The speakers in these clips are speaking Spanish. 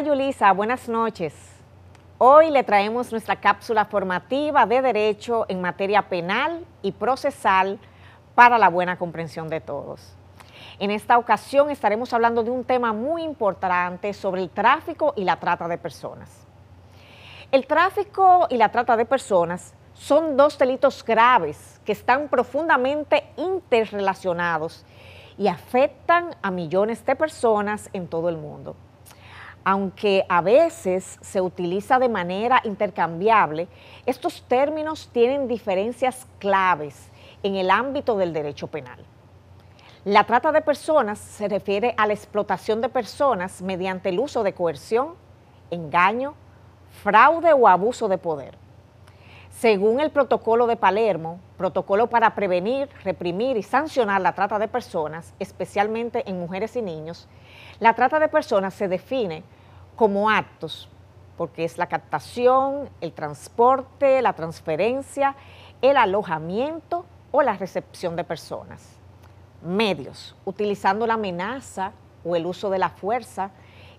Yulisa, buenas noches. Hoy le traemos nuestra cápsula formativa de Derecho en materia penal y procesal para la buena comprensión de todos. En esta ocasión estaremos hablando de un tema muy importante sobre el tráfico y la trata de personas. El tráfico y la trata de personas son dos delitos graves que están profundamente interrelacionados y afectan a millones de personas en todo el mundo aunque a veces se utiliza de manera intercambiable, estos términos tienen diferencias claves en el ámbito del derecho penal. La trata de personas se refiere a la explotación de personas mediante el uso de coerción, engaño, fraude o abuso de poder. Según el protocolo de Palermo, protocolo para prevenir, reprimir y sancionar la trata de personas, especialmente en mujeres y niños, la trata de personas se define como actos, porque es la captación, el transporte, la transferencia, el alojamiento o la recepción de personas. Medios, utilizando la amenaza o el uso de la fuerza,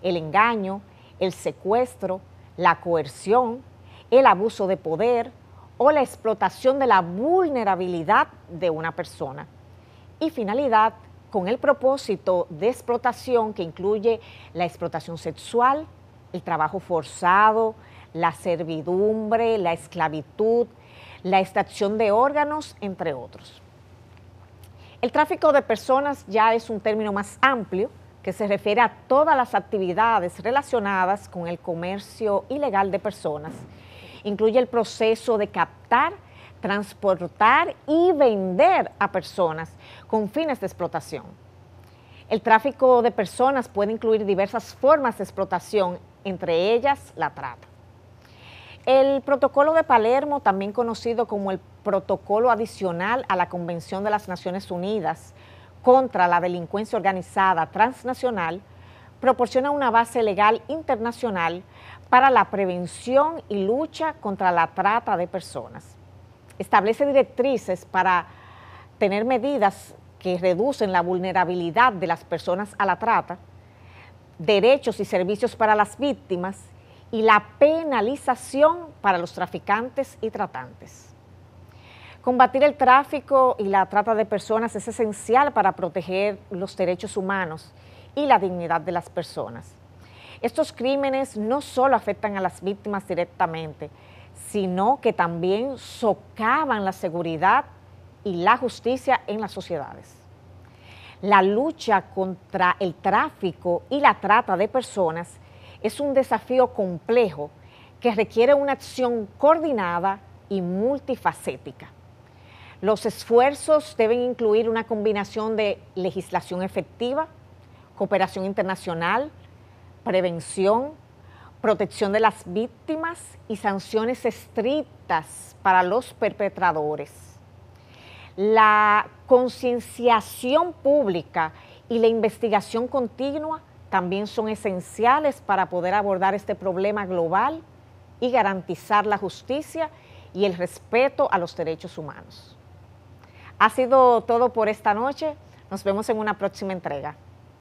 el engaño, el secuestro, la coerción, el abuso de poder, o la explotación de la vulnerabilidad de una persona. Y finalidad, con el propósito de explotación que incluye la explotación sexual, el trabajo forzado, la servidumbre, la esclavitud, la extracción de órganos, entre otros. El tráfico de personas ya es un término más amplio que se refiere a todas las actividades relacionadas con el comercio ilegal de personas Incluye el proceso de captar, transportar y vender a personas con fines de explotación. El tráfico de personas puede incluir diversas formas de explotación, entre ellas la trata. El protocolo de Palermo, también conocido como el protocolo adicional a la Convención de las Naciones Unidas contra la delincuencia organizada transnacional, proporciona una base legal internacional para la prevención y lucha contra la trata de personas. Establece directrices para tener medidas que reducen la vulnerabilidad de las personas a la trata, derechos y servicios para las víctimas y la penalización para los traficantes y tratantes. Combatir el tráfico y la trata de personas es esencial para proteger los derechos humanos y la dignidad de las personas. Estos crímenes no solo afectan a las víctimas directamente, sino que también socavan la seguridad y la justicia en las sociedades. La lucha contra el tráfico y la trata de personas es un desafío complejo que requiere una acción coordinada y multifacética. Los esfuerzos deben incluir una combinación de legislación efectiva, cooperación internacional, prevención, protección de las víctimas y sanciones estrictas para los perpetradores. La concienciación pública y la investigación continua también son esenciales para poder abordar este problema global y garantizar la justicia y el respeto a los derechos humanos. Ha sido todo por esta noche. Nos vemos en una próxima entrega.